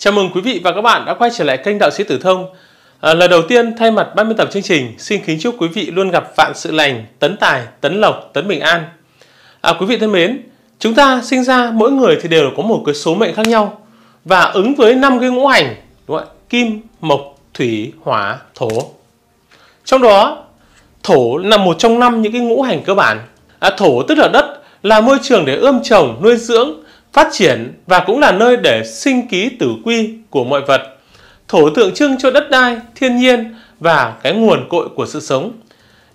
Chào mừng quý vị và các bạn đã quay trở lại kênh Đạo sĩ Tử Thông. À, lời đầu tiên thay mặt ban biên tập chương trình xin kính chúc quý vị luôn gặp vạn sự lành, tấn tài, tấn lộc, tấn bình an. À, quý vị thân mến, chúng ta sinh ra mỗi người thì đều có một cái số mệnh khác nhau và ứng với năm cái ngũ hành đúng không? kim, mộc, thủy, hỏa, thổ. Trong đó thổ là một trong năm những cái ngũ hành cơ bản. À, thổ tức là đất là môi trường để ươm trồng, nuôi dưỡng phát triển và cũng là nơi để sinh ký tử quy của mọi vật. Thổ tượng trưng cho đất đai, thiên nhiên và cái nguồn cội của sự sống.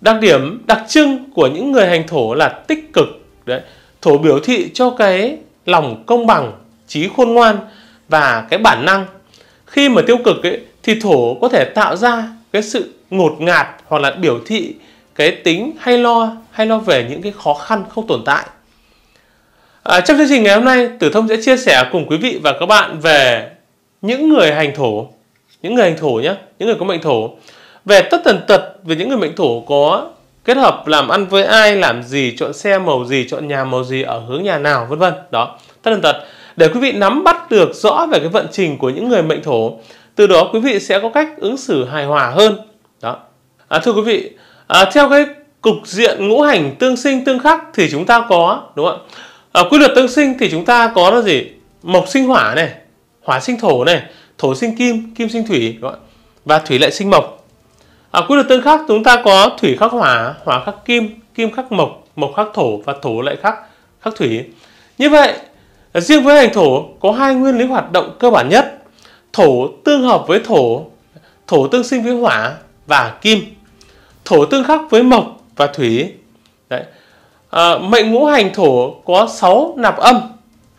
Đặc điểm đặc trưng của những người hành thổ là tích cực. Đấy. Thổ biểu thị cho cái lòng công bằng, trí khôn ngoan và cái bản năng. Khi mà tiêu cực ấy, thì thổ có thể tạo ra cái sự ngột ngạt hoặc là biểu thị cái tính hay lo hay lo về những cái khó khăn không tồn tại À, trong chương trình ngày hôm nay, Tử Thông sẽ chia sẻ cùng quý vị và các bạn về những người hành thổ, những người hành thổ nhé, những người có mệnh thổ, về tất tần tật về những người mệnh thổ có kết hợp làm ăn với ai, làm gì, chọn xe màu gì, chọn nhà màu gì ở hướng nhà nào, vân vân. Đó, tất tần tật để quý vị nắm bắt được rõ về cái vận trình của những người mệnh thổ, từ đó quý vị sẽ có cách ứng xử hài hòa hơn. Đó. À, thưa quý vị, à, theo cái cục diện ngũ hành tương sinh tương khắc thì chúng ta có đúng không ạ? ở ờ, quy luật tương sinh thì chúng ta có là gì mộc sinh hỏa này hỏa sinh thổ này thổ sinh kim kim sinh thủy và thủy lại sinh mộc ở ờ, quy luật tương khắc chúng ta có thủy khắc hỏa hỏa khắc kim kim khắc mộc mộc khắc thổ và thổ lại khắc khắc thủy như vậy riêng với hành thổ có hai nguyên lý hoạt động cơ bản nhất thổ tương hợp với thổ thổ tương sinh với hỏa và kim thổ tương khắc với mộc và thủy đấy à, mệnh ngũ hành thổ có 6 nạp âm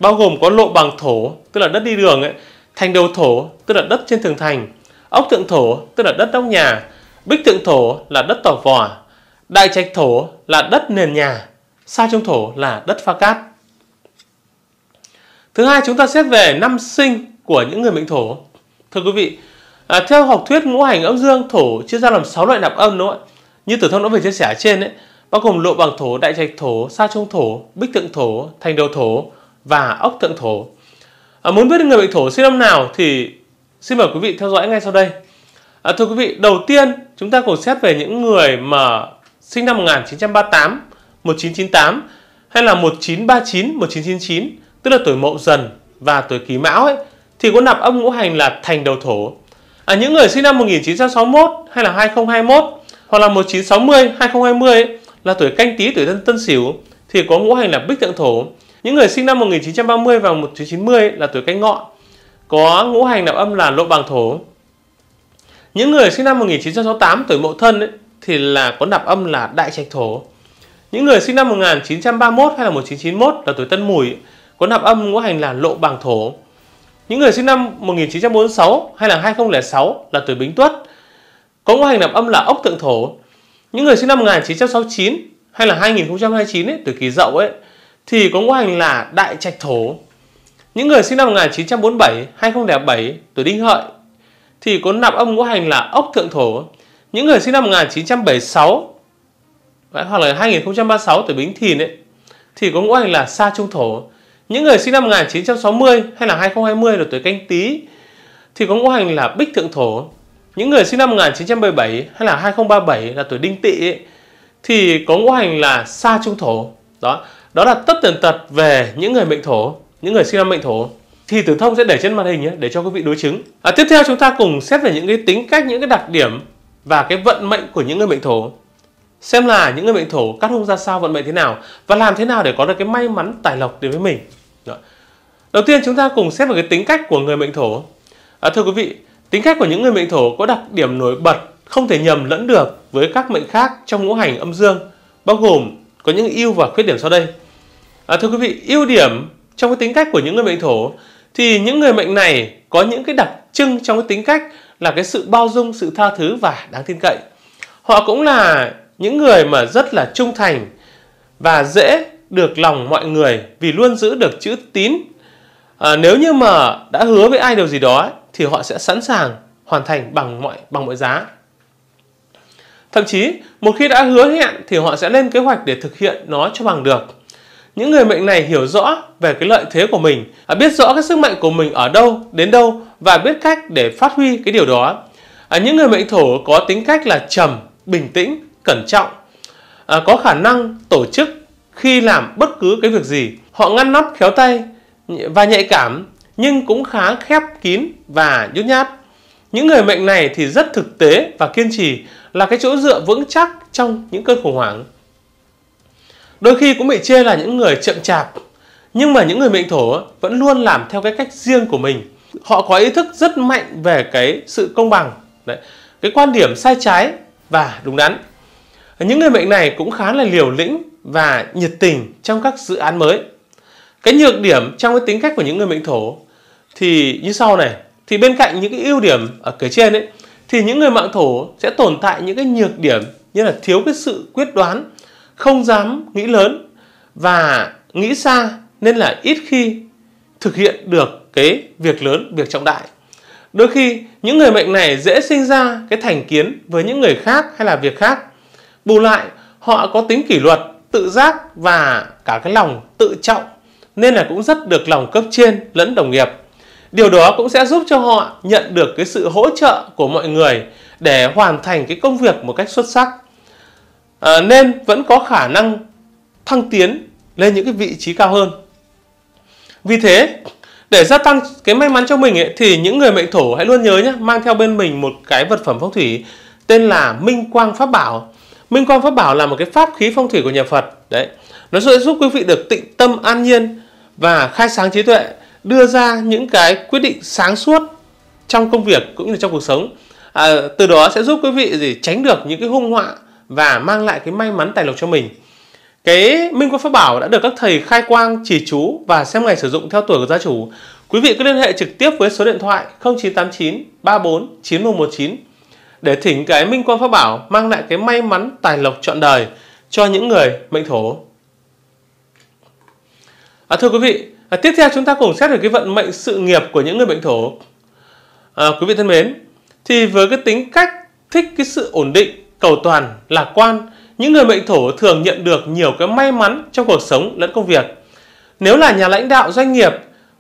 bao gồm có lộ bằng thổ tức là đất đi đường ấy, thành đầu thổ tức là đất trên tường thành ốc thượng thổ tức là đất nóc nhà bích thượng thổ là đất tỏ vỏ đại trạch thổ là đất nền nhà sa trung thổ là đất pha cát thứ hai chúng ta xét về năm sinh của những người mệnh thổ thưa quý vị à, theo học thuyết ngũ hành âm dương thổ chia ra làm 6 loại nạp âm đúng không ạ như tử thông đã vừa chia sẻ ở trên ấy bao gồm lộ bằng thổ, đại trạch thổ, sa trung thổ, bích tượng thổ, thành đầu thổ và ốc tượng thổ. À, muốn biết người mệnh thổ sinh năm nào thì xin mời quý vị theo dõi ngay sau đây. À, thưa quý vị, đầu tiên chúng ta cùng xét về những người mà sinh năm 1938, 1998 hay là 1939, 1999, tức là tuổi mậu dần và tuổi kỷ mão ấy, thì có nạp âm ngũ hành là thành đầu thổ. À, những người sinh năm 1961 hay là 2021 hoặc là 1960, 2020 ấy, là tuổi canh tí tuổi thân tân sửu thì có ngũ hành là bích tượng thổ những người sinh năm 1930 và 1990 là tuổi canh ngọ có ngũ hành nạp âm là lộ bằng thổ những người sinh năm 1968 tuổi mậu thân ấy, thì là có nạp âm là đại trạch thổ những người sinh năm 1931 hay là 1991 là tuổi tân mùi có nạp âm ngũ hành là lộ bằng thổ những người sinh năm 1946 hay là 2006 là tuổi bính tuất có ngũ hành nạp âm là ốc tượng thổ những người sinh năm 1969 hay là 2029 ấy, tuổi kỷ dậu ấy thì có ngũ hành là đại trạch thổ. Những người sinh năm 1947, 2007 tuổi đinh hợi thì có nạp âm ngũ hành là ốc thượng thổ. Những người sinh năm 1976 đấy, hoặc là 2036 tuổi bính thìn ấy thì có ngũ hành là sa trung thổ. Những người sinh năm 1960 hay là 2020 là tuổi canh tý thì có ngũ hành là bích thượng thổ những người sinh năm 1977 hay là 2037 là tuổi đinh tỵ thì có ngũ hành là sa trung thổ đó đó là tất tần tật về những người mệnh thổ những người sinh năm mệnh thổ thì tử thông sẽ để trên màn hình nhé để cho quý vị đối chứng à, tiếp theo chúng ta cùng xét về những cái tính cách những cái đặc điểm và cái vận mệnh của những người mệnh thổ xem là những người mệnh thổ cắt hung ra sao vận mệnh thế nào và làm thế nào để có được cái may mắn tài lộc đến với mình đó. đầu tiên chúng ta cùng xét về cái tính cách của người mệnh thổ à, thưa quý vị Tính cách của những người mệnh thổ có đặc điểm nổi bật không thể nhầm lẫn được với các mệnh khác trong ngũ hành âm dương, bao gồm có những ưu và khuyết điểm sau đây. À, thưa quý vị, ưu điểm trong cái tính cách của những người mệnh thổ thì những người mệnh này có những cái đặc trưng trong cái tính cách là cái sự bao dung, sự tha thứ và đáng tin cậy. Họ cũng là những người mà rất là trung thành và dễ được lòng mọi người vì luôn giữ được chữ tín à, nếu như mà đã hứa với ai điều gì đó thì họ sẽ sẵn sàng hoàn thành bằng mọi bằng mọi giá thậm chí một khi đã hứa hẹn thì họ sẽ lên kế hoạch để thực hiện nó cho bằng được những người mệnh này hiểu rõ về cái lợi thế của mình à, biết rõ cái sức mạnh của mình ở đâu đến đâu và biết cách để phát huy cái điều đó à, những người mệnh thổ có tính cách là trầm bình tĩnh cẩn trọng à, có khả năng tổ chức khi làm bất cứ cái việc gì họ ngăn nắp khéo tay và nhạy cảm nhưng cũng khá khép kín và nhút nhát. Những người mệnh này thì rất thực tế và kiên trì là cái chỗ dựa vững chắc trong những cơn khủng hoảng. Đôi khi cũng bị chê là những người chậm chạp, nhưng mà những người mệnh thổ vẫn luôn làm theo cái cách riêng của mình. Họ có ý thức rất mạnh về cái sự công bằng, đấy, cái quan điểm sai trái và đúng đắn. Những người mệnh này cũng khá là liều lĩnh và nhiệt tình trong các dự án mới cái nhược điểm trong cái tính cách của những người mệnh thổ thì như sau này thì bên cạnh những cái ưu điểm ở kể trên ấy thì những người mạng thổ sẽ tồn tại những cái nhược điểm như là thiếu cái sự quyết đoán không dám nghĩ lớn và nghĩ xa nên là ít khi thực hiện được cái việc lớn việc trọng đại đôi khi những người mệnh này dễ sinh ra cái thành kiến với những người khác hay là việc khác bù lại họ có tính kỷ luật tự giác và cả cái lòng tự trọng nên là cũng rất được lòng cấp trên lẫn đồng nghiệp. Điều đó cũng sẽ giúp cho họ nhận được cái sự hỗ trợ của mọi người để hoàn thành cái công việc một cách xuất sắc. À, nên vẫn có khả năng thăng tiến lên những cái vị trí cao hơn. Vì thế, để gia tăng cái may mắn cho mình ấy, thì những người mệnh thổ hãy luôn nhớ nhé, mang theo bên mình một cái vật phẩm phong thủy tên là Minh Quang Pháp Bảo. Minh Quang Pháp Bảo là một cái pháp khí phong thủy của nhà Phật. Đấy, nó sẽ giúp quý vị được tịnh tâm an nhiên và khai sáng trí tuệ đưa ra những cái quyết định sáng suốt trong công việc cũng như trong cuộc sống à, từ đó sẽ giúp quý vị gì tránh được những cái hung họa và mang lại cái may mắn tài lộc cho mình cái minh quân pháp bảo đã được các thầy khai quang chỉ chú và xem ngày sử dụng theo tuổi của gia chủ quý vị cứ liên hệ trực tiếp với số điện thoại 0989 34 9119 để thỉnh cái minh quân pháp bảo mang lại cái may mắn tài lộc trọn đời cho những người mệnh thổ À, thưa quý vị, à, tiếp theo chúng ta cùng xét về cái vận mệnh sự nghiệp của những người bệnh thổ. À, quý vị thân mến, thì với cái tính cách thích cái sự ổn định, cầu toàn, lạc quan, những người mệnh thổ thường nhận được nhiều cái may mắn trong cuộc sống lẫn công việc. Nếu là nhà lãnh đạo doanh nghiệp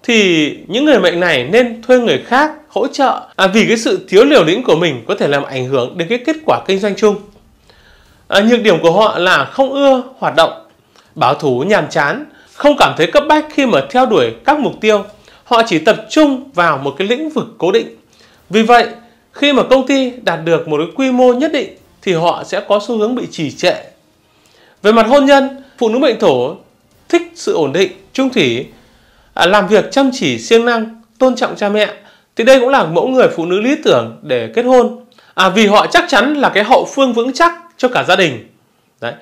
thì những người mệnh này nên thuê người khác hỗ trợ à, vì cái sự thiếu liều lĩnh của mình có thể làm ảnh hưởng đến cái kết quả kinh doanh chung. À, nhược điểm của họ là không ưa hoạt động, bảo thủ nhàm chán không cảm thấy cấp bách khi mà theo đuổi các mục tiêu. Họ chỉ tập trung vào một cái lĩnh vực cố định. Vì vậy, khi mà công ty đạt được một cái quy mô nhất định thì họ sẽ có xu hướng bị trì trệ. Về mặt hôn nhân, phụ nữ mệnh thổ thích sự ổn định, trung thủy, à, làm việc chăm chỉ, siêng năng, tôn trọng cha mẹ. Thì đây cũng là mẫu người phụ nữ lý tưởng để kết hôn. À, vì họ chắc chắn là cái hậu phương vững chắc cho cả gia đình. Đấy.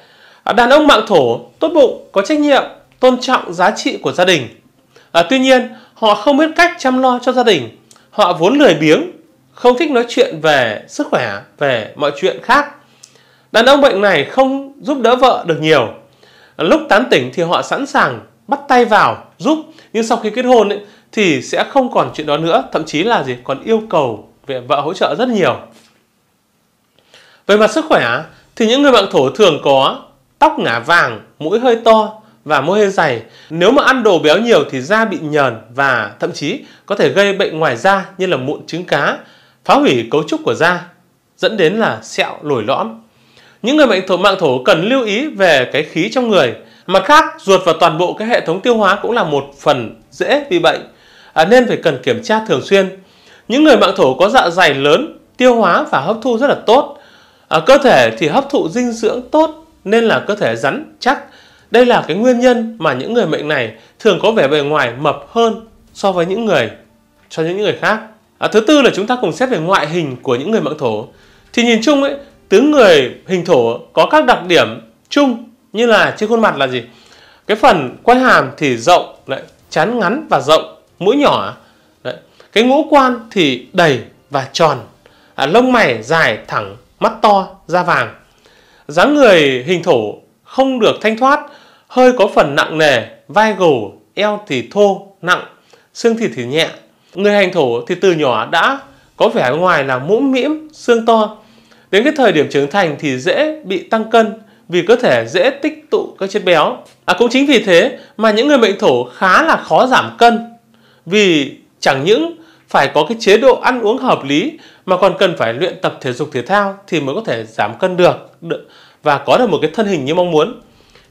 À, đàn ông mạng thổ, tốt bụng, có trách nhiệm, tôn trọng giá trị của gia đình. À, tuy nhiên, họ không biết cách chăm lo cho gia đình. Họ vốn lười biếng, không thích nói chuyện về sức khỏe, về mọi chuyện khác. Đàn ông bệnh này không giúp đỡ vợ được nhiều. À, lúc tán tỉnh thì họ sẵn sàng bắt tay vào giúp, nhưng sau khi kết hôn ấy, thì sẽ không còn chuyện đó nữa, thậm chí là gì còn yêu cầu về vợ hỗ trợ rất nhiều. Về mặt sức khỏe thì những người bạn thổ thường có tóc ngả vàng, mũi hơi to, và môi hơi dày. Nếu mà ăn đồ béo nhiều thì da bị nhờn và thậm chí có thể gây bệnh ngoài da như là mụn trứng cá, phá hủy cấu trúc của da, dẫn đến là sẹo lồi lõm. Những người bệnh thổ mạng thổ cần lưu ý về cái khí trong người. Mặt khác, ruột và toàn bộ cái hệ thống tiêu hóa cũng là một phần dễ bị bệnh, à, nên phải cần kiểm tra thường xuyên. Những người mạng thổ có dạ dày lớn, tiêu hóa và hấp thu rất là tốt. À, cơ thể thì hấp thụ dinh dưỡng tốt nên là cơ thể rắn chắc đây là cái nguyên nhân mà những người mệnh này thường có vẻ bề ngoài mập hơn so với những người cho những người khác. À, thứ tư là chúng ta cùng xét về ngoại hình của những người mệnh thổ. Thì nhìn chung ấy, tướng người hình thổ có các đặc điểm chung như là trên khuôn mặt là gì? Cái phần quai hàm thì rộng, lại chán ngắn và rộng, mũi nhỏ. Đấy. Cái ngũ quan thì đầy và tròn, à, lông mày dài thẳng, mắt to, da vàng. dáng người hình thổ không được thanh thoát Hơi có phần nặng nề, vai gồ, eo thì thô, nặng, xương thịt thì nhẹ. Người hành thổ thì từ nhỏ đã có vẻ ngoài là mũm mĩm, xương to. Đến cái thời điểm trưởng thành thì dễ bị tăng cân vì cơ thể dễ tích tụ các chất béo. À, cũng chính vì thế mà những người mệnh thổ khá là khó giảm cân vì chẳng những phải có cái chế độ ăn uống hợp lý mà còn cần phải luyện tập thể dục thể thao thì mới có thể giảm cân được và có được một cái thân hình như mong muốn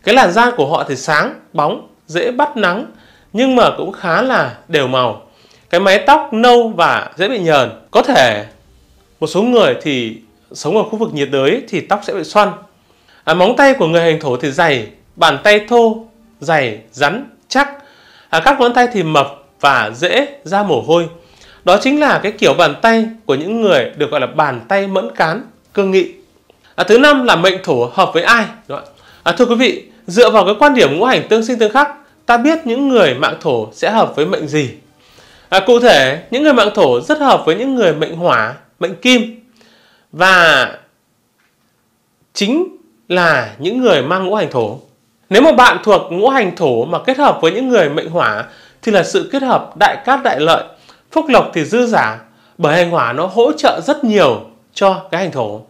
cái làn da của họ thì sáng bóng dễ bắt nắng nhưng mà cũng khá là đều màu cái mái tóc nâu và dễ bị nhờn có thể một số người thì sống ở khu vực nhiệt đới thì tóc sẽ bị xoăn à, móng tay của người hành thổ thì dày bàn tay thô dày rắn chắc à, các ngón tay thì mập và dễ ra mồ hôi đó chính là cái kiểu bàn tay của những người được gọi là bàn tay mẫn cán cương nghị à, thứ năm là mệnh thổ hợp với ai Đúng À, thưa quý vị dựa vào cái quan điểm ngũ hành tương sinh tương khắc, ta biết những người mạng thổ sẽ hợp với mệnh gì. À, cụ thể, những người mạng thổ rất hợp với những người mệnh hỏa, mệnh kim. Và chính là những người mang ngũ hành thổ. Nếu mà bạn thuộc ngũ hành thổ mà kết hợp với những người mệnh hỏa thì là sự kết hợp đại cát đại lợi, phúc lộc thì dư giả, bởi hành hỏa nó hỗ trợ rất nhiều cho cái hành thổ.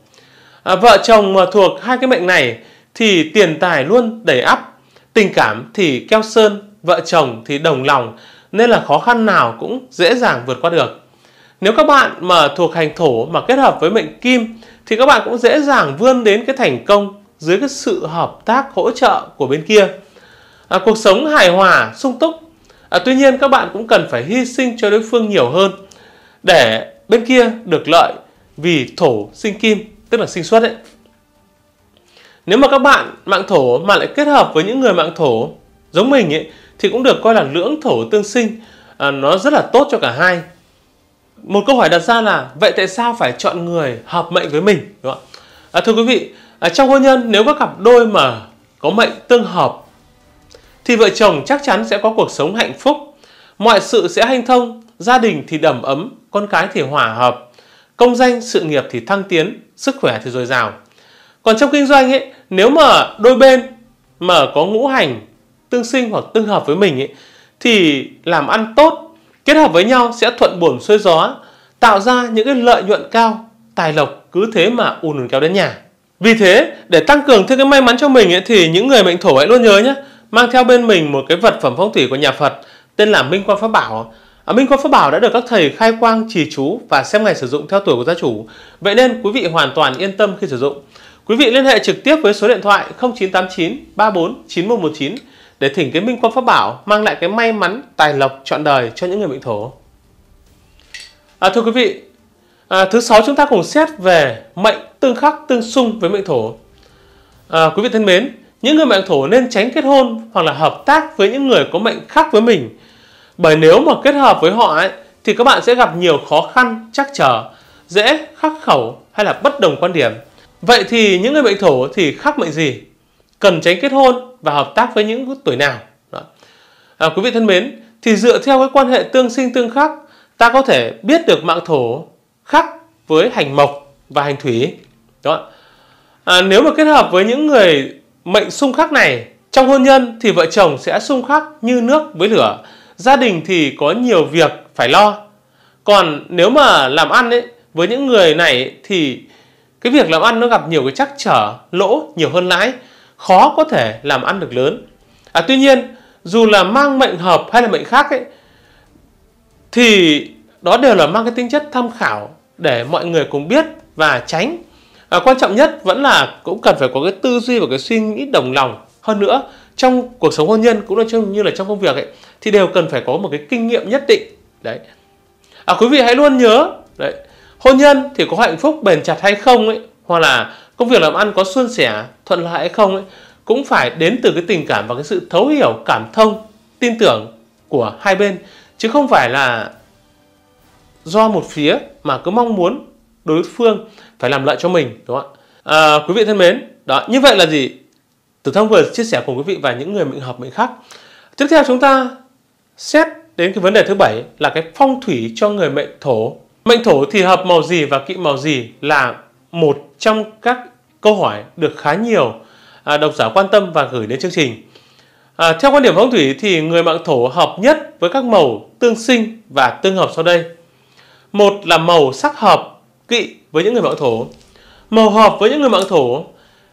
À, vợ chồng mà thuộc hai cái mệnh này thì tiền tài luôn đẩy ắp, tình cảm thì keo sơn, vợ chồng thì đồng lòng, nên là khó khăn nào cũng dễ dàng vượt qua được. Nếu các bạn mà thuộc hành thổ mà kết hợp với mệnh kim thì các bạn cũng dễ dàng vươn đến cái thành công dưới cái sự hợp tác hỗ trợ của bên kia. À, cuộc sống hài hòa, sung túc. À, tuy nhiên các bạn cũng cần phải hy sinh cho đối phương nhiều hơn để bên kia được lợi vì thổ sinh kim, tức là sinh xuất ấy. Nếu mà các bạn mạng thổ mà lại kết hợp với những người mạng thổ giống mình ấy, thì cũng được coi là lưỡng thổ tương sinh, à, nó rất là tốt cho cả hai. Một câu hỏi đặt ra là vậy tại sao phải chọn người hợp mệnh với mình? Đúng không? À, thưa quý vị, à, trong hôn nhân nếu các cặp đôi mà có mệnh tương hợp thì vợ chồng chắc chắn sẽ có cuộc sống hạnh phúc, mọi sự sẽ hanh thông, gia đình thì đầm ấm, con cái thì hòa hợp, công danh sự nghiệp thì thăng tiến, sức khỏe thì dồi dào còn trong kinh doanh ấy nếu mà đôi bên mà có ngũ hành tương sinh hoặc tương hợp với mình ấy thì làm ăn tốt kết hợp với nhau sẽ thuận buồm xuôi gió tạo ra những cái lợi nhuận cao tài lộc cứ thế mà ùn ùn kéo đến nhà vì thế để tăng cường thêm cái may mắn cho mình ấy, thì những người mệnh thổ hãy luôn nhớ nhé mang theo bên mình một cái vật phẩm phong thủy của nhà Phật tên là Minh Quan Pháp Bảo À, Minh Quan Pháp Bảo đã được các thầy khai quang, trì chú và xem ngày sử dụng theo tuổi của gia chủ. Vậy nên quý vị hoàn toàn yên tâm khi sử dụng. Quý vị liên hệ trực tiếp với số điện thoại 0989 34 9119 để thỉnh cái minh quân pháp bảo mang lại cái may mắn, tài lộc trọn đời cho những người mệnh thổ. À, thưa quý vị, à, thứ sáu chúng ta cùng xét về mệnh tương khắc tương xung với mệnh thổ. À, quý vị thân mến, những người mệnh thổ nên tránh kết hôn hoặc là hợp tác với những người có mệnh khác với mình. Bởi nếu mà kết hợp với họ ấy, thì các bạn sẽ gặp nhiều khó khăn, trắc trở, dễ khắc khẩu hay là bất đồng quan điểm. Vậy thì những người mệnh thổ thì khắc mệnh gì? Cần tránh kết hôn và hợp tác với những tuổi nào? Đó. À, quý vị thân mến, thì dựa theo cái quan hệ tương sinh tương khắc, ta có thể biết được mạng thổ khắc với hành mộc và hành thủy. Đó. À, nếu mà kết hợp với những người mệnh xung khắc này trong hôn nhân thì vợ chồng sẽ xung khắc như nước với lửa, gia đình thì có nhiều việc phải lo. Còn nếu mà làm ăn ấy với những người này thì cái việc làm ăn nó gặp nhiều cái trắc trở lỗ nhiều hơn lãi khó có thể làm ăn được lớn à, tuy nhiên dù là mang mệnh hợp hay là mệnh khác ấy thì đó đều là mang cái tính chất tham khảo để mọi người cùng biết và tránh à, quan trọng nhất vẫn là cũng cần phải có cái tư duy và cái suy nghĩ đồng lòng hơn nữa trong cuộc sống hôn nhân cũng là như là trong công việc ấy thì đều cần phải có một cái kinh nghiệm nhất định đấy à, quý vị hãy luôn nhớ đấy hôn nhân thì có hạnh phúc bền chặt hay không ấy hoặc là công việc làm ăn có suôn sẻ thuận lợi hay không ấy cũng phải đến từ cái tình cảm và cái sự thấu hiểu cảm thông tin tưởng của hai bên chứ không phải là do một phía mà cứ mong muốn đối phương phải làm lợi cho mình đúng không ạ à, quý vị thân mến đó như vậy là gì tử thông vừa chia sẻ cùng quý vị và những người mệnh hợp mệnh khác tiếp theo chúng ta xét đến cái vấn đề thứ bảy là cái phong thủy cho người mệnh thổ Mệnh thổ thì hợp màu gì và kỵ màu gì là một trong các câu hỏi được khá nhiều à, độc giả quan tâm và gửi đến chương trình. À, theo quan điểm phong thủy thì người mạng thổ hợp nhất với các màu tương sinh và tương hợp sau đây. Một là màu sắc hợp kỵ với những người mạng thổ. Màu hợp với những người mạng thổ.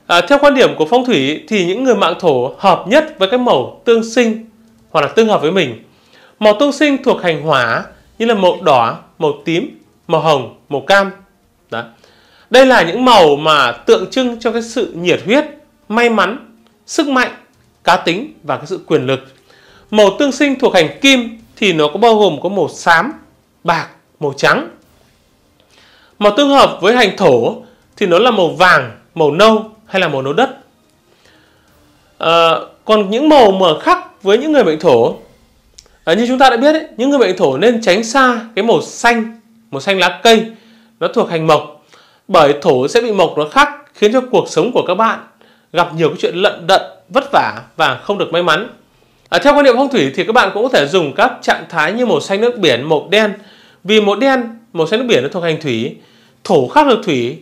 À, theo quan điểm của phong thủy thì những người mạng thổ hợp nhất với các màu tương sinh hoặc là tương hợp với mình. Màu tương sinh thuộc hành hỏa như là màu đỏ, màu tím màu hồng, màu cam. Đó. Đây là những màu mà tượng trưng cho cái sự nhiệt huyết, may mắn, sức mạnh, cá tính và cái sự quyền lực. Màu tương sinh thuộc hành kim thì nó có bao gồm có màu xám, bạc, màu trắng. Màu tương hợp với hành thổ thì nó là màu vàng, màu nâu hay là màu nâu đất. À, còn những màu mà khắc với những người bệnh thổ, à, như chúng ta đã biết ấy, những người bệnh thổ nên tránh xa cái màu xanh màu xanh lá cây nó thuộc hành mộc bởi thổ sẽ bị mộc nó khắc khiến cho cuộc sống của các bạn gặp nhiều cái chuyện lận đận vất vả và không được may mắn à, theo quan niệm phong thủy thì các bạn cũng có thể dùng các trạng thái như màu xanh nước biển màu đen vì màu đen màu xanh nước biển nó thuộc hành thủy thổ khắc được thủy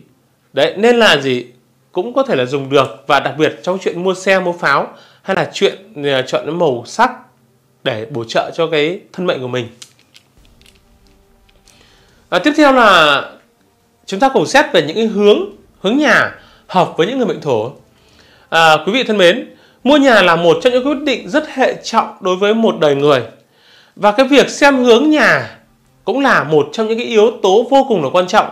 đấy nên là gì cũng có thể là dùng được và đặc biệt trong chuyện mua xe mua pháo hay là chuyện à, chọn màu sắc để bổ trợ cho cái thân mệnh của mình à, tiếp theo là chúng ta cùng xét về những cái hướng hướng nhà hợp với những người mệnh thổ à, quý vị thân mến mua nhà là một trong những quyết định rất hệ trọng đối với một đời người và cái việc xem hướng nhà cũng là một trong những cái yếu tố vô cùng là quan trọng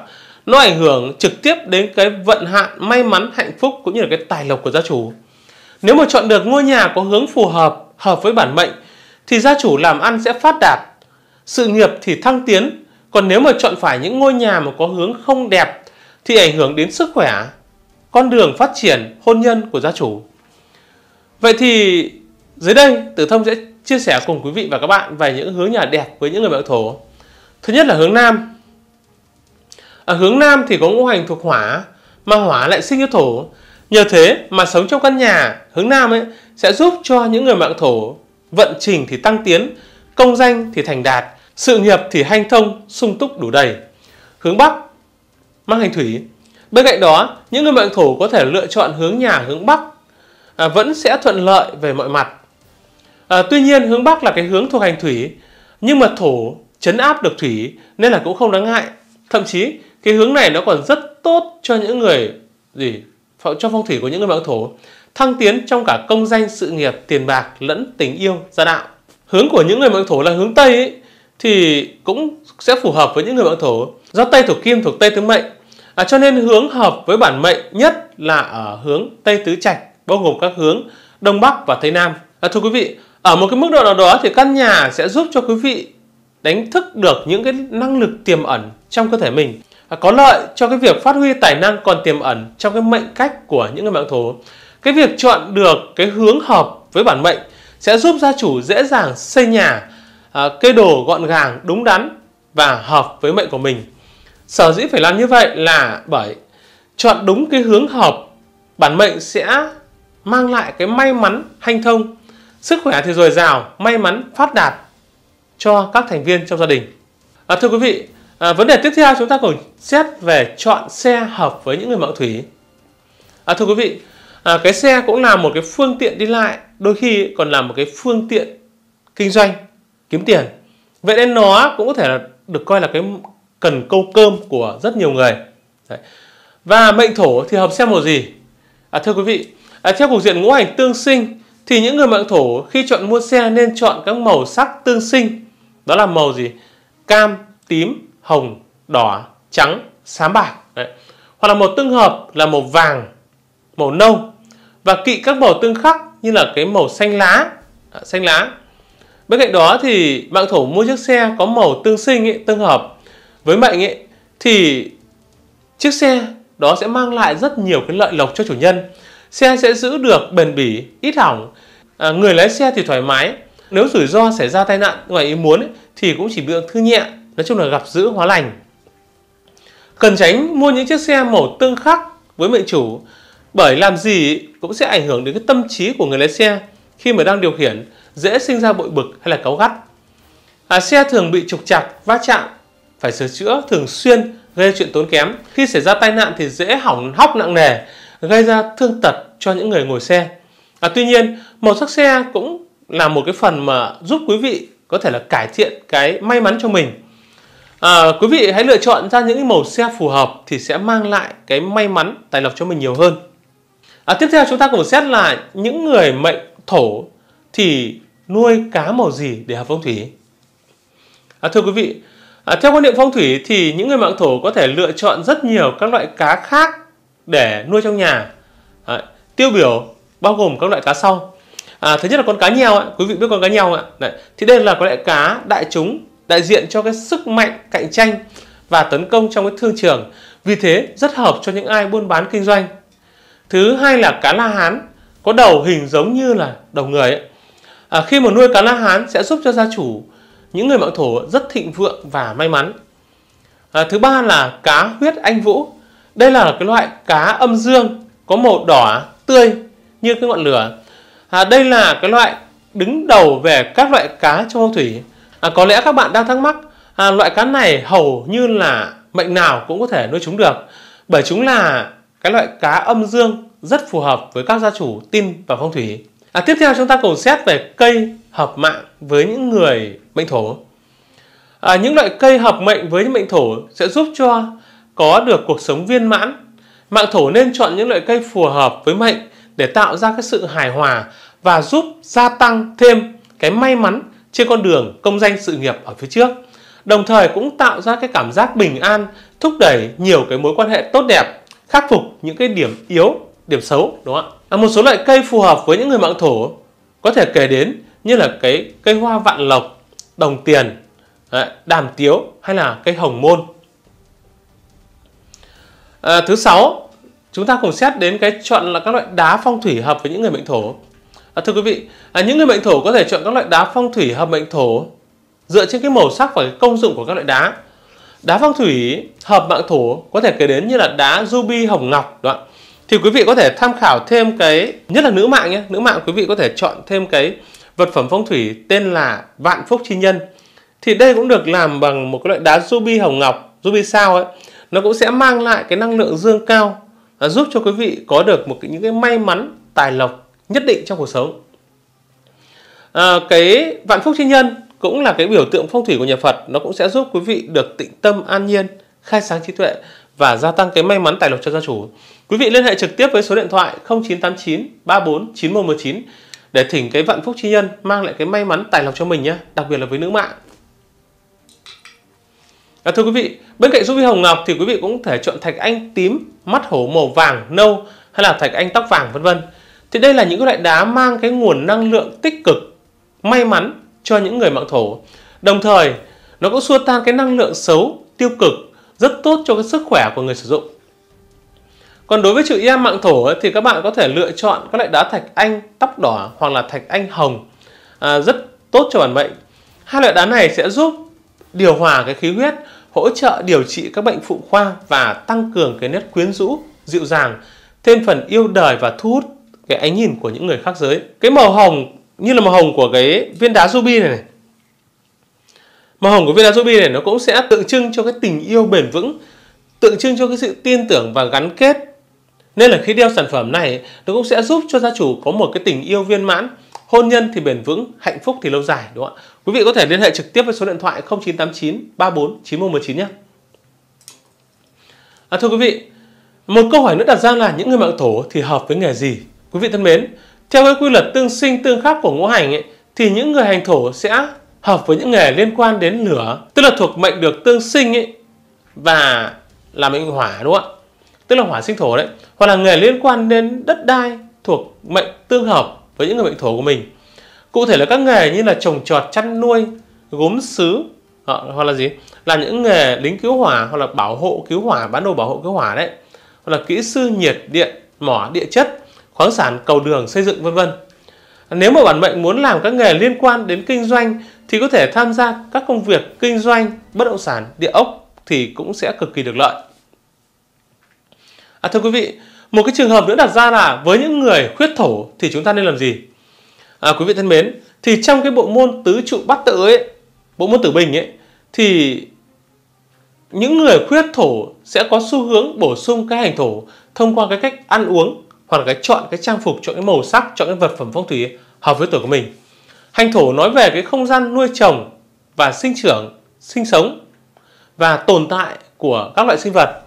nó ảnh hưởng trực tiếp đến cái vận hạn may mắn hạnh phúc cũng như là cái tài lộc của gia chủ nếu mà chọn được ngôi nhà có hướng phù hợp hợp với bản mệnh thì gia chủ làm ăn sẽ phát đạt sự nghiệp thì thăng tiến còn nếu mà chọn phải những ngôi nhà mà có hướng không đẹp thì ảnh hưởng đến sức khỏe, con đường phát triển, hôn nhân của gia chủ. Vậy thì dưới đây Tử Thông sẽ chia sẻ cùng quý vị và các bạn về những hướng nhà đẹp với những người mẹo thổ. Thứ nhất là hướng Nam. Ở hướng Nam thì có ngũ hành thuộc hỏa, mà hỏa lại sinh cho thổ. Nhờ thế mà sống trong căn nhà hướng Nam ấy sẽ giúp cho những người mạng thổ vận trình thì tăng tiến, công danh thì thành đạt, sự nghiệp thì hanh thông, sung túc đủ đầy. Hướng Bắc mang hành thủy. Bên cạnh đó, những người mệnh thổ có thể lựa chọn hướng nhà hướng Bắc à, vẫn sẽ thuận lợi về mọi mặt. À, tuy nhiên hướng Bắc là cái hướng thuộc hành thủy, nhưng mà thổ chấn áp được thủy nên là cũng không đáng ngại. Thậm chí cái hướng này nó còn rất tốt cho những người gì cho phong thủy của những người mệnh thổ thăng tiến trong cả công danh sự nghiệp tiền bạc lẫn tình yêu gia đạo hướng của những người mệnh thổ là hướng tây ấy, thì cũng sẽ phù hợp với những người bạn thổ do tây thổ kim thuộc tây tứ mệnh à, cho nên hướng hợp với bản mệnh nhất là ở hướng tây tứ trạch bao gồm các hướng đông bắc và tây nam à, thưa quý vị ở một cái mức độ nào đó thì căn nhà sẽ giúp cho quý vị đánh thức được những cái năng lực tiềm ẩn trong cơ thể mình à, có lợi cho cái việc phát huy tài năng còn tiềm ẩn trong cái mệnh cách của những người mạng thổ cái việc chọn được cái hướng hợp với bản mệnh sẽ giúp gia chủ dễ dàng xây nhà À, cây đồ gọn gàng, đúng đắn và hợp với mệnh của mình. Sở dĩ phải làm như vậy là bởi chọn đúng cái hướng hợp, bản mệnh sẽ mang lại cái may mắn, hanh thông, sức khỏe thì dồi dào, may mắn, phát đạt cho các thành viên trong gia đình. À, thưa quý vị, à, vấn đề tiếp theo chúng ta cùng xét về chọn xe hợp với những người mậu thủy. À, thưa quý vị, à, cái xe cũng là một cái phương tiện đi lại, đôi khi còn là một cái phương tiện kinh doanh kiếm tiền vậy nên nó cũng có thể là được coi là cái cần câu cơm của rất nhiều người Đấy. và mệnh thổ thì hợp xem màu gì à, thưa quý vị à, theo cục diện ngũ hành tương sinh thì những người mệnh thổ khi chọn mua xe nên chọn các màu sắc tương sinh đó là màu gì cam tím hồng đỏ trắng xám bạc Đấy. hoặc là màu tương hợp là màu vàng màu nâu và kỵ các màu tương khắc như là cái màu xanh lá à, xanh lá Bên cạnh đó thì Mạnh Thủ mua chiếc xe có màu tương sinh, ấy, tương hợp với mệnh ấy, thì chiếc xe đó sẽ mang lại rất nhiều cái lợi lộc cho chủ nhân. Xe sẽ giữ được bền bỉ, ít hỏng, à, người lái xe thì thoải mái. Nếu rủi ro xảy ra tai nạn ngoài ý muốn ấy, thì cũng chỉ bị thương nhẹ, nói chung là gặp giữ hóa lành. Cần tránh mua những chiếc xe màu tương khắc với mệnh chủ bởi làm gì cũng sẽ ảnh hưởng đến cái tâm trí của người lái xe khi mà đang điều khiển dễ sinh ra bội bực hay là cáu gắt. À, xe thường bị trục chặt va chạm, phải sửa chữa thường xuyên gây chuyện tốn kém. Khi xảy ra tai nạn thì dễ hỏng hóc nặng nề, gây ra thương tật cho những người ngồi xe. À, tuy nhiên, màu sắc xe cũng là một cái phần mà giúp quý vị có thể là cải thiện cái may mắn cho mình. À, quý vị hãy lựa chọn ra những màu xe phù hợp thì sẽ mang lại cái may mắn tài lộc cho mình nhiều hơn. À, tiếp theo chúng ta cùng xét lại những người mệnh thổ thì nuôi cá màu gì để hợp phong thủy? À, thưa quý vị, à, theo quan niệm phong thủy thì những người mạng thổ có thể lựa chọn rất nhiều các loại cá khác để nuôi trong nhà. À, tiêu biểu bao gồm các loại cá sau. À, thứ nhất là con cá nheo, quý vị biết con cá nheo không ạ? Đấy. Thì đây là loại cá đại chúng đại diện cho cái sức mạnh cạnh tranh và tấn công trong cái thương trường. Vì thế rất hợp cho những ai buôn bán kinh doanh. Thứ hai là cá la hán có đầu hình giống như là đầu người ấy à, khi mà nuôi cá la hán sẽ giúp cho gia chủ những người mạo thổ rất thịnh vượng và may mắn à, thứ ba là cá huyết anh vũ đây là cái loại cá âm dương có màu đỏ tươi như cái ngọn lửa à, đây là cái loại đứng đầu về các loại cá trong phong thủy à, có lẽ các bạn đang thắc mắc à, loại cá này hầu như là mệnh nào cũng có thể nuôi chúng được bởi chúng là cái loại cá âm dương rất phù hợp với các gia chủ tin vào phong thủy à, tiếp theo chúng ta cùng xét về cây hợp mạng với những người mệnh thổ à, những loại cây hợp mệnh với những mệnh thổ sẽ giúp cho có được cuộc sống viên mãn mạng thổ nên chọn những loại cây phù hợp với mệnh để tạo ra cái sự hài hòa và giúp gia tăng thêm cái may mắn trên con đường công danh sự nghiệp ở phía trước đồng thời cũng tạo ra cái cảm giác bình an thúc đẩy nhiều cái mối quan hệ tốt đẹp khắc phục những cái điểm yếu điểm xấu đúng không ạ? À, một số loại cây phù hợp với những người mạng thổ có thể kể đến như là cái cây hoa vạn lộc, đồng tiền, đàm tiếu hay là cây hồng môn. À, thứ sáu, chúng ta cùng xét đến cái chọn là các loại đá phong thủy hợp với những người mệnh thổ. À, thưa quý vị, à, những người mệnh thổ có thể chọn các loại đá phong thủy hợp mệnh thổ dựa trên cái màu sắc và cái công dụng của các loại đá. Đá phong thủy hợp mạng thổ có thể kể đến như là đá ruby hồng ngọc, đúng không? ạ? thì quý vị có thể tham khảo thêm cái nhất là nữ mạng nhé nữ mạng quý vị có thể chọn thêm cái vật phẩm phong thủy tên là vạn phúc chi nhân thì đây cũng được làm bằng một cái loại đá ruby hồng ngọc ruby sao ấy nó cũng sẽ mang lại cái năng lượng dương cao à, giúp cho quý vị có được một cái, những cái may mắn tài lộc nhất định trong cuộc sống à, cái vạn phúc chi nhân cũng là cái biểu tượng phong thủy của nhà Phật nó cũng sẽ giúp quý vị được tịnh tâm an nhiên khai sáng trí tuệ và gia tăng cái may mắn tài lộc cho gia chủ Quý vị liên hệ trực tiếp với số điện thoại 0989 34 9119 để thỉnh cái vận phúc chi nhân mang lại cái may mắn tài lộc cho mình nhé, đặc biệt là với nữ mạng. À, thưa quý vị, bên cạnh ruby hồng ngọc thì quý vị cũng thể chọn thạch anh tím, mắt hổ màu vàng, nâu hay là thạch anh tóc vàng vân vân. Thì đây là những loại đá mang cái nguồn năng lượng tích cực, may mắn cho những người mạng thổ. Đồng thời, nó cũng xua tan cái năng lượng xấu, tiêu cực, rất tốt cho cái sức khỏe của người sử dụng. Còn đối với chữ yam mạng thổ ấy, thì các bạn có thể lựa chọn các loại đá thạch anh tóc đỏ hoặc là thạch anh hồng à, rất tốt cho bản mệnh Hai loại đá này sẽ giúp điều hòa cái khí huyết, hỗ trợ điều trị các bệnh phụ khoa và tăng cường cái nét quyến rũ, dịu dàng, thêm phần yêu đời và thu hút cái ánh nhìn của những người khác giới. Cái màu hồng như là màu hồng của cái viên đá ruby này này. Màu hồng của viên đá ruby này nó cũng sẽ tượng trưng cho cái tình yêu bền vững, tượng trưng cho cái sự tin tưởng và gắn kết nên là khi đeo sản phẩm này, nó cũng sẽ giúp cho gia chủ có một cái tình yêu viên mãn, hôn nhân thì bền vững, hạnh phúc thì lâu dài đúng không ạ? Quý vị có thể liên hệ trực tiếp với số điện thoại 0989 34 9119 nhé. À, thưa quý vị, một câu hỏi nữa đặt ra là những người mạng thổ thì hợp với nghề gì? Quý vị thân mến, theo cái quy luật tương sinh tương khắc của ngũ hành ấy, thì những người hành thổ sẽ hợp với những nghề liên quan đến lửa, tức là thuộc mệnh được tương sinh ấy và là mệnh hỏa đúng không ạ? tức là hỏa sinh thổ đấy hoặc là nghề liên quan đến đất đai thuộc mệnh tương hợp với những người mệnh thổ của mình cụ thể là các nghề như là trồng trọt chăn nuôi gốm sứ ờ, hoặc là gì là những nghề lính cứu hỏa hoặc là bảo hộ cứu hỏa bán đồ bảo hộ cứu hỏa đấy hoặc là kỹ sư nhiệt điện mỏ địa chất khoáng sản cầu đường xây dựng vân vân nếu mà bản mệnh muốn làm các nghề liên quan đến kinh doanh thì có thể tham gia các công việc kinh doanh bất động sản địa ốc thì cũng sẽ cực kỳ được lợi À, thưa quý vị, một cái trường hợp nữa đặt ra là với những người khuyết thổ thì chúng ta nên làm gì? À, quý vị thân mến, thì trong cái bộ môn tứ trụ bắt tự ấy, bộ môn tử bình ấy, thì những người khuyết thổ sẽ có xu hướng bổ sung cái hành thổ thông qua cái cách ăn uống hoặc là cái chọn cái trang phục, chọn cái màu sắc, chọn cái vật phẩm phong thủy hợp với tuổi của mình. Hành thổ nói về cái không gian nuôi trồng và sinh trưởng, sinh sống và tồn tại của các loại sinh vật.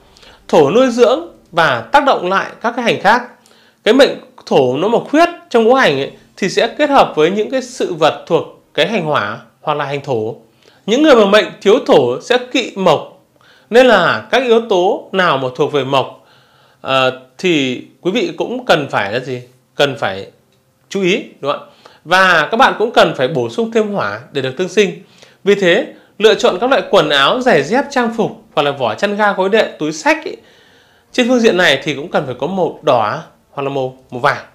Thổ nuôi dưỡng và tác động lại các cái hành khác cái mệnh thổ nó mà khuyết trong ngũ hành ấy, thì sẽ kết hợp với những cái sự vật thuộc cái hành hỏa hoặc là hành thổ những người mà mệnh thiếu thổ sẽ kỵ mộc nên là các yếu tố nào mà thuộc về mộc à, thì quý vị cũng cần phải là gì cần phải chú ý đúng không và các bạn cũng cần phải bổ sung thêm hỏa để được tương sinh vì thế lựa chọn các loại quần áo giày dép trang phục hoặc là vỏ chăn ga gối đệm túi sách ấy, trên phương diện này thì cũng cần phải có màu đỏ hoặc là màu màu vàng.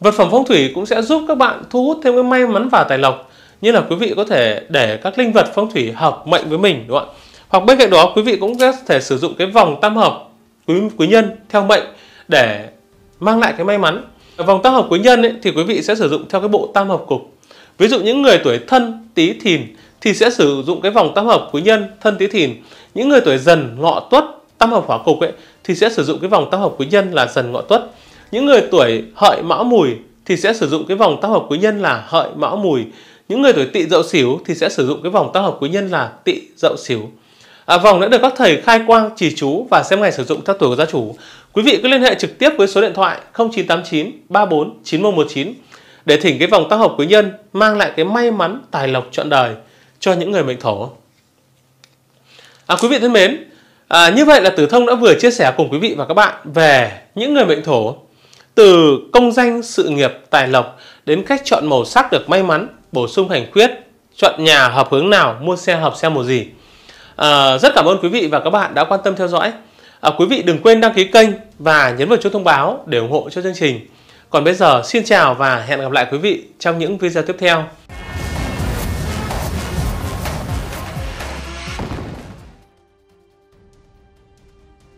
Vật phẩm phong thủy cũng sẽ giúp các bạn thu hút thêm cái may mắn và tài lộc. Như là quý vị có thể để các linh vật phong thủy hợp mệnh với mình đúng không ạ? Hoặc bên cạnh đó quý vị cũng có thể sử dụng cái vòng tam hợp quý, quý nhân theo mệnh để mang lại cái may mắn. vòng tam hợp quý nhân ấy, thì quý vị sẽ sử dụng theo cái bộ tam hợp cục. Ví dụ những người tuổi thân, tý thìn thì sẽ sử dụng cái vòng tam hợp quý nhân thân tý thìn. Những người tuổi dần, ngọ, tuất tam hợp hỏa cục ấy thì sẽ sử dụng cái vòng tam hợp quý nhân là dần ngọ tuất những người tuổi hợi mão mùi thì sẽ sử dụng cái vòng tam hợp quý nhân là hợi mão mùi những người tuổi tỵ dậu sửu thì sẽ sử dụng cái vòng tam hợp quý nhân là tỵ dậu sửu à, vòng đã được các thầy khai quang chỉ chú và xem ngày sử dụng theo tuổi của gia chủ quý vị cứ liên hệ trực tiếp với số điện thoại 0989 34 9119 để thỉnh cái vòng tam hợp quý nhân mang lại cái may mắn tài lộc trọn đời cho những người mệnh thổ à, quý vị thân mến À, như vậy là Tử Thông đã vừa chia sẻ cùng quý vị và các bạn về những người mệnh thổ từ công danh, sự nghiệp, tài lộc đến cách chọn màu sắc được may mắn, bổ sung hành khuyết, chọn nhà hợp hướng nào, mua xe hợp xe màu gì. À, rất cảm ơn quý vị và các bạn đã quan tâm theo dõi. À, quý vị đừng quên đăng ký kênh và nhấn vào chuông thông báo để ủng hộ cho chương trình. Còn bây giờ xin chào và hẹn gặp lại quý vị trong những video tiếp theo.